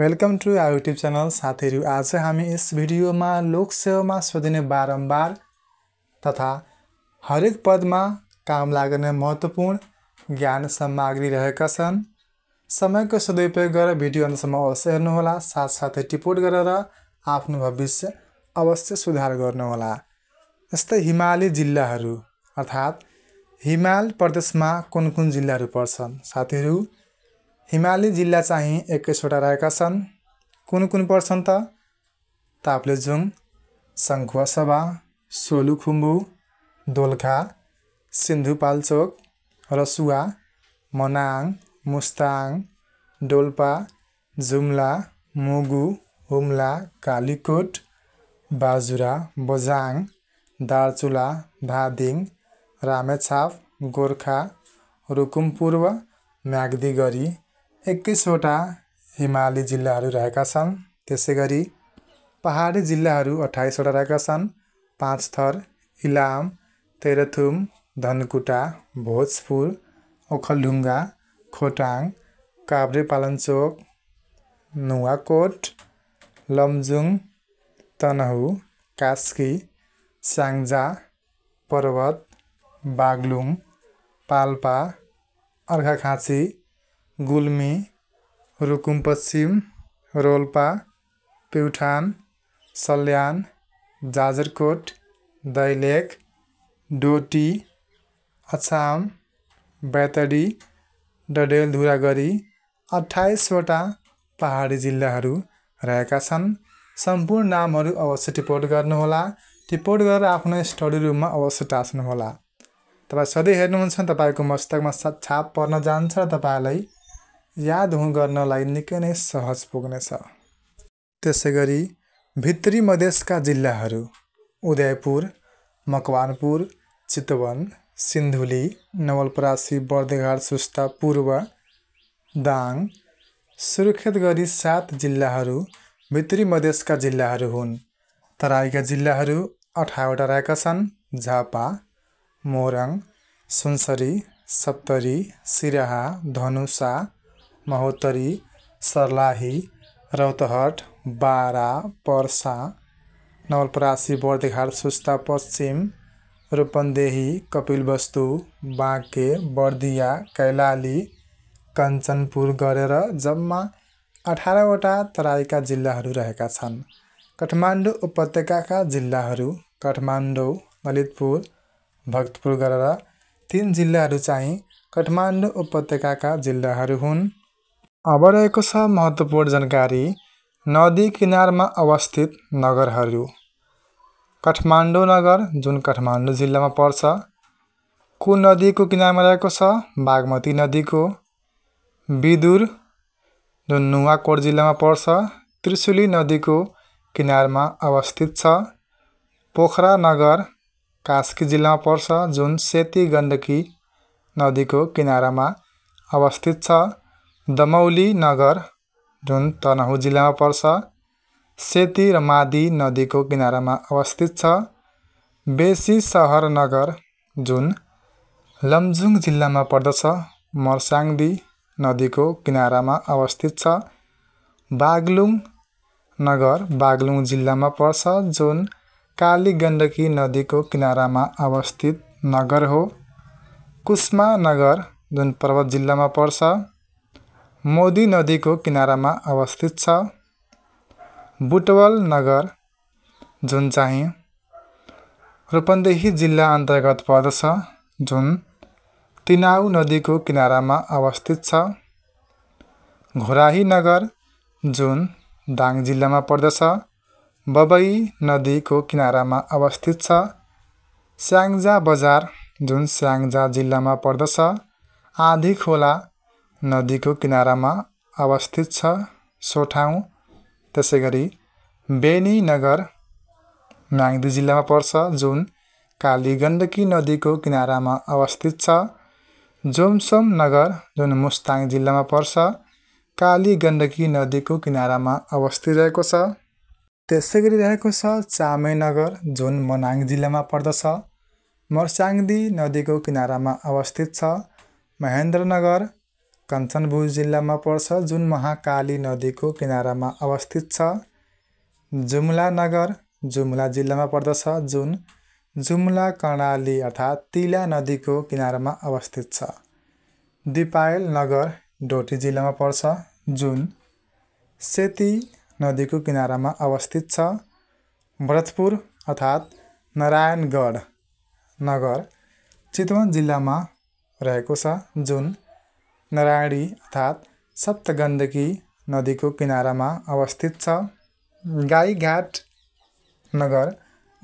welcome to our YouTube channel साथीहरू आज हामी यस भिडियोमा लोकसेवामा सोधिने बारम्बार तथा हरेक पदमा काम लाग्ने महत्त्वपूर्ण ज्ञान सामग्री रहेका छन् समयको सदुपयोग गरेर भिडियो अनुसम्म अवश्य हेर्नुहोला साथसाथै टिपोट गरेर आफ्नो भविष्य अवश्य सुधार गर्नुहोला यस्तै हिमाली जिल्लाहरू अर्थात् हिमाल प्रदेशमा कुन कुन जिल्लाहरू पर्छन् साथीहरू हिमाली जिल्ला चाहिँ एक्काइसवटा रहेका छन् कुन कुन पर्छन् त ताप्लेजुङ सङ्खुवासभा सोलुखुम्बु दोलखा सिन्धुपाल्चोक रसुवा मनाङ मुस्ताङ डोल्पा जुम्ला मुगु हुम्ला कालीकोट बाजुरा बजाङ दार्चुला धादिङ रामेछाप गोर्खा रुकुम पूर्व म्याग्दी गरी एक्काइसवटा हिमाली जिल्लाहरू रहेका छन् त्यसै गरी पाहाडी जिल्लाहरू अट्ठाइसवटा रहेका छन् पाँच थर इलाम तेह्रथुम धनकुटा भोजपुर ओखलढुङ्गा खोटाङ पालनचोक नुवाकोट लमजुङ तनहु कास्की साङ्जा पर्वत बागलुङ पाल्पा अर्घाखाँची गुल्मी रुकुम पश्चिम रोल्पा प्युठान सल्यान जाजरकोट दैलेख डोटी अछाम बैतडी डडेलधुरा गरी अट्ठाइसवटा पाहाडी जिल्लाहरू रहेका छन् सम्पूर्ण नामहरू अवश्य टिपोर्ट गर्नुहोला टिपोर्ट गरेर आफ्नो स्टडी रुममा अवश्य टाँच्नुहोला तपाईँ सधैँ हेर्नुहुन्छ तपाईँको मस्तकमा छाप पर्न जान्छ र तपाईँलाई याद हुँ गर्नलाई निकै नै सहज पुग्नेछ त्यसै गरी भित्री मधेसका जिल्लाहरू उदयपुर मकवानपुर चितवन सिन्धुली नवलपरासी बर्देघाट सुस्ता पूर्व दाङ सुर्खेत गरी सात जिल्लाहरू भित्री मधेसका जिल्लाहरू हुन् तराईका जिल्लाहरू अठारवटा रहेका छन् झापा मोरङ सुनसरी सप्तरी सिराहा धनुषा महोत्तरी सर्लाही रौतहट बारा पर्सा नवलपरासी बर्देघाट सुस्ता पश्चिम रूपन्देही कपिलवस्तु बाँके बर्दिया कैलाली कञ्चनपुर गरेर जम्मा अठारवटा तराईका जिल्लाहरू रहेका छन् काठमाडौँ उपत्यकाका जिल्लाहरू काठमाडौँ ललितपुर भक्तपुर गरेर तिन जिल्लाहरू चाहिँ काठमाडौँ उपत्यकाका जिल्लाहरू हुन् अब रहेको छ महत्त्वपूर्ण जानकारी नदी किनारमा अवस्थित नगरहरू काठमाडौँ नगर जुन काठमाडौँ जिल्लामा पर्छ कुन नदीको किनारमा रहेको छ बागमती नदीको बिदुर जुन नुवाकोट जिल्लामा पर्छ त्रिशुली नदीको किनारमा अवस्थित छ पोखरा नगर कास्की जिल्लामा पर्छ जुन सेती गण्डकी नदीको किनारामा अवस्थित छ दमौली नगर जुन तनहुँ जिल्लामा पर्छ सेती र मादी नदीको किनारामा अवस्थित छ बेसी सहर नगर जुन लमजुङ जिल्लामा पर्दछ मर्साङदी नदीको किनारामा अवस्थित छ बागलुङ नगर बागलुङ जिल्लामा पर्छ जुन काली गण्डकी नदीको किनारामा अवस्थित नगर हो कुष्मा नगर जुन पर्वत जिल्लामा पर्छ मोदी नदीको किनारामा अवस्थित छ बुटवल नगर जुन चाहिँ रूपन्देही जिल्ला अन्तर्गत पर्दछ जुन तिनाउ नदीको किनारामा अवस्थित छ घोराही नगर जुन दाङ जिल्लामा पर्दछ बबई नदीको किनारामा अवस्थित छ स्याङ्जा बजार जुन स्याङ्जा जिल्लामा पर्दछ आधी खोला नदीको किनारामा अवस्थित छ सो ठाउँ त्यसै गरी बेनी नगर माग्दी जिल्लामा पर्छ जुन काली गण्डकी नदीको किनारामा अवस्थित छ जोमसोम नगर जुन मुस्ताङ जिल्लामा पर्छ काली गण्डकी नदीको किनारामा अवस्थित रहेको छ त्यसै गरी रहेको छ चामे नगर जुन मनाङ जिल्लामा पर्दछ मर्साङ्दी नदीको किनारामा अवस्थित छ महेन्द्रनगर कञ्चनभुज जिल्लामा पर्छ जुन महाकाली नदीको किनारामा अवस्थित छ जुम्ला नगर जुम्ला जिल्लामा पर्दछ जुन जुम्ला कर्णाली अर्थात् तिला नदीको किनारामा अवस्थित छ दिपायल नगर डोटी जिल्लामा पर्छ जुन सेती नदीको किनारामा अवस्थित छ भरतपुर अर्थात् नारायणगढ नगर चितवन जिल्लामा रहेको छ जुन नारायणी अर्थात् सप्तगण्डकी नदीको किनारामा अवस्थित छ गाईघाट नगर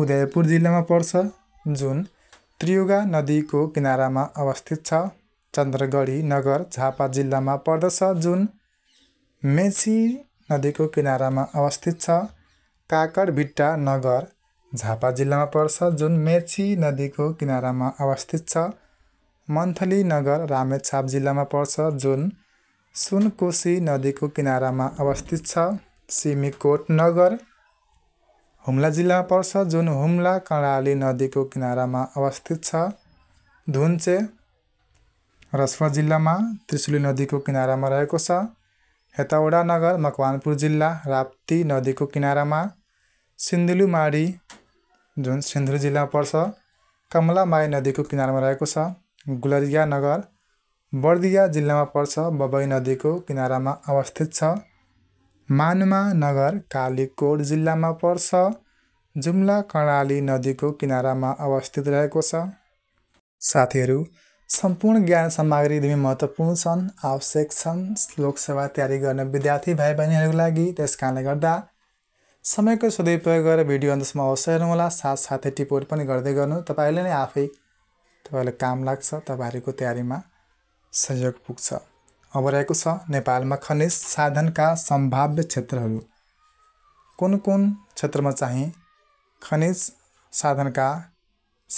उदयपुर जिल्लामा पर्छ जुन त्रियुगा नदीको किनारामा अवस्थित छ चन्द्रगढी नगर झापा जिल्लामा पर्दछ जुन मेची नदीको किनारामा अवस्थित छ काकडभिट्टा नगर झापा जिल्लामा पर्छ जुन मेची नदीको किनारामा अवस्थित छ मन्थली नगर रामेछाप जिल्लामा पर्छ जुन सुनकोशी नदीको किनारामा अवस्थित छ सिमीकोट नगर हुम्ला जिल्लामा पर्छ जुन हुम्ला कर्णाली नदीको किनारामा अवस्थित छ धुन्चे रसुवा जिल्लामा त्रिशुली नदीको किनारामा रहेको छ हेतौडा नगर मकवानपुर जिल्ला राप्ती नदीको किनारामा सिन्धुलुमाडी जुन सिन्धुली जिल्लामा पर्छ कमलामाई नदीको किनारमा रहेको छ गुलरिया नगर बर्दिया जिल्लामा पर्छ बबई नदीको किनारामा अवस्थित छ मानुमा नगर कालीकोट जिल्लामा पर्छ जुम्ला कर्णाली नदीको किनारामा अवस्थित रहेको छ साथीहरू सम्पूर्ण ज्ञान सामग्री एकदमै महत्त्वपूर्ण छन् आवश्यक छन् लोकसेवा तयारी गर्ने विद्यार्थी भाइ बहिनीहरूको लागि त्यस कारणले गर्दा समयको सदुपयोग गरेर भिडियो अन्तसम्म अवश्य हेर्नुहोला साथसाथै टिपोट पनि गर्दै गर्नु तपाईँले नै आफै तपाईँलाई काम लाग्छ तपाईँहरूको तयारीमा सहयोग पुग्छ अब रहेको छ नेपालमा खनिज साधनका सम्भाव्य क्षेत्रहरू कुन कुन क्षेत्रमा चाहिँ खनिज साधनका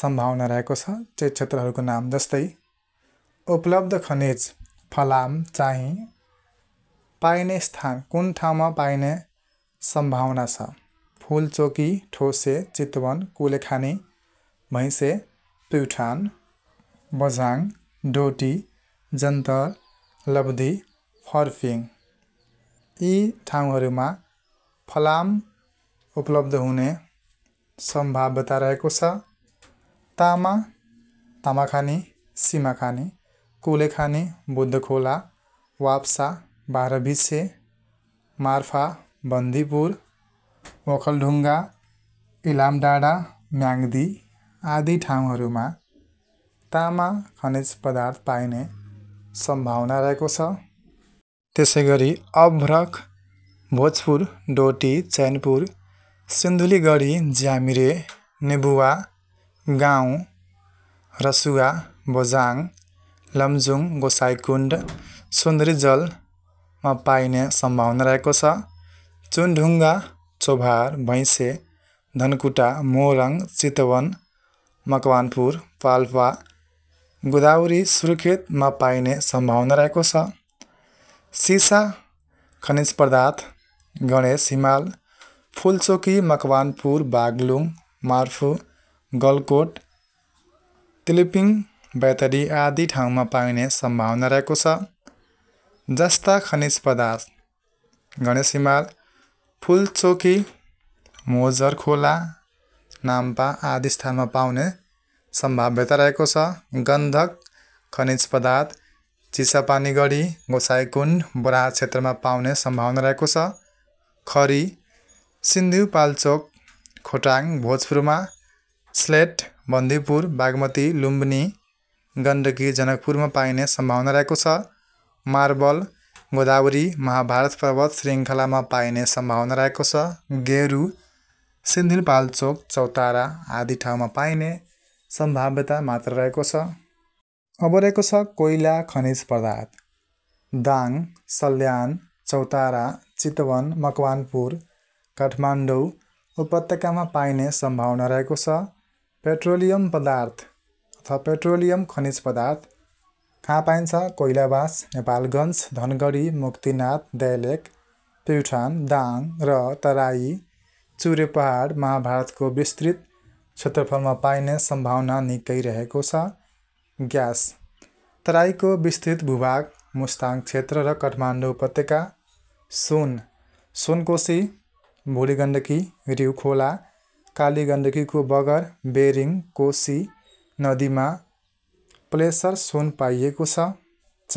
सम्भावना रहेको छ त्यो क्षेत्रहरूको नाम जस्तै उपलब्ध खनिज फलाम चाहिँ पाइने स्थान कुन ठाउँमा पाइने सम्भावना छ फुलचोकी ठोसे चितवन कुलेखानी भैँसे प्युठान बझाङ डोटी जन्तर लब्दी फर्फिङ यी ठाउँहरूमा फलाम उपलब्ध हुने सम्भाव्यता रहेको छ तामा तामाखानी सिमाखानी कुलेखानी बुद्धखोला वाप्सा बाह्रबिसे मार्फा बन्दीपुर ओखलढुङ्गा डाँडा म्याङ्दी आदि ठाउँहरूमा तामा खनिज पदार्थ पाइने सम्भावना रहेको छ त्यसै गरी अभ्रक भोजपुर डोटी चैनपुर सिन्धुलीगढी ज्यामिरे नेबुवा गाउँ रसुवा बोजाङ लमजुङ गोसाइकुण्ड सुन्दरी जलमा पाइने सम्भावना रहेको छ चुनढुङ्गा चोभार भैँसे धनकुटा मोरङ चितवन मकवानपुर पाल्पा गोदावरी सुर्खेतमा पाइने सम्भावना रहेको छ सिसा खनिज पदार्थ गणेश हिमाल फुलचोकी मकवानपुर बागलुङ मार्फु गलकोट तिलिपिङ बैतडी आदि ठाउँमा पाइने सम्भावना रहेको छ जस्ता खनिज पदार्थ गणेश हिमाल फुलचोकी मोजर खोला नाम्पा आदि स्थानमा पाउने सम्भाव्यता रहेको छ गन्धक खनिज पदार्थ चिसापानी गढी गोसाइकुण्ड बोरा क्षेत्रमा पाउने सम्भावना रहेको छ खरी सिन्धुपाल्चोक खोटाङ भोजपुरमा स्लेट बन्दीपुर बागमती लुम्बिनी गण्डकी जनकपुरमा पाइने सम्भावना रहेको छ मार्बल गोदावरी महाभारत पर्वत श्रृङ्खलामा पाइने सम्भावना रहेको छ गेरु सिन्धुपाल्चोक चौतारा आदि ठाउँमा पाइने सम्भाव्यता मात्र रहेको छ अब रहेको छ कोइला खनिज पदार्थ दाङ सल्यान चौतारा चितवन मकवानपुर काठमाडौँ उपत्यकामा पाइने सम्भावना रहेको छ पेट्रोलियम पदार्थ अथवा पेट्रोलियम खनिज पदार्थ कहाँ पाइन्छ कोइलाबास नेपालगञ्ज धनगढी मुक्तिनाथ दैलेख प्युठान दाङ र तराई चुरे पहाड महाभारतको विस्तृत क्षेत्रफलमा पाइने सम्भावना निकै रहेको छ ग्यास तराईको विस्तृत भूभाग मुस्ताङ क्षेत्र र काठमाडौँ उपत्यका सुन सुनकोशी भुडी गण्डकी रिउ खोला काली गण्डकीको बगर बेरिङ कोसी नदीमा प्लेसर सुन पाइएको छ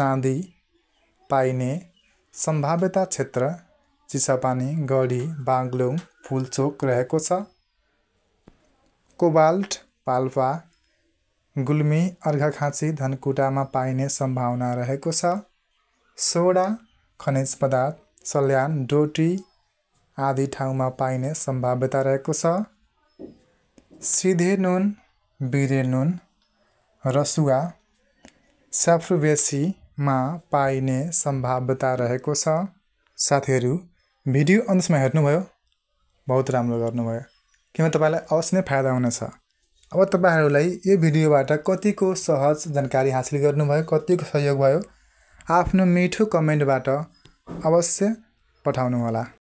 चाँदी पाइने सम्भाव्यता क्षेत्र चिसापानी गढी बाग्लुङ फुलचोक रहेको छ कोबाल्ट पाल्पा गुल्मी अर्घाखाँची धनकुटामा पाइने सम्भावना रहेको छ सोडा खनिज पदार्थ सल्यान डोटी आदि ठाउँमा पाइने सम्भाव्यता रहेको छ सिधे नुन बिरे नुन रसुवा स्याफ्रुबेसीमा पाइने सम्भाव्यता रहेको छ साथीहरू भिडियो अन्तमा हेर्नुभयो बहुत राम्रो गर्नुभयो किनभने तपाईँलाई अवश्य नै फाइदा हुनेछ अब तपाईँहरूलाई यो भिडियोबाट कतिको सहज जानकारी हासिल गर्नुभयो कतिको सहयोग भयो आफ्नो मिठो कमेन्टबाट अवश्य पठाउनुहोला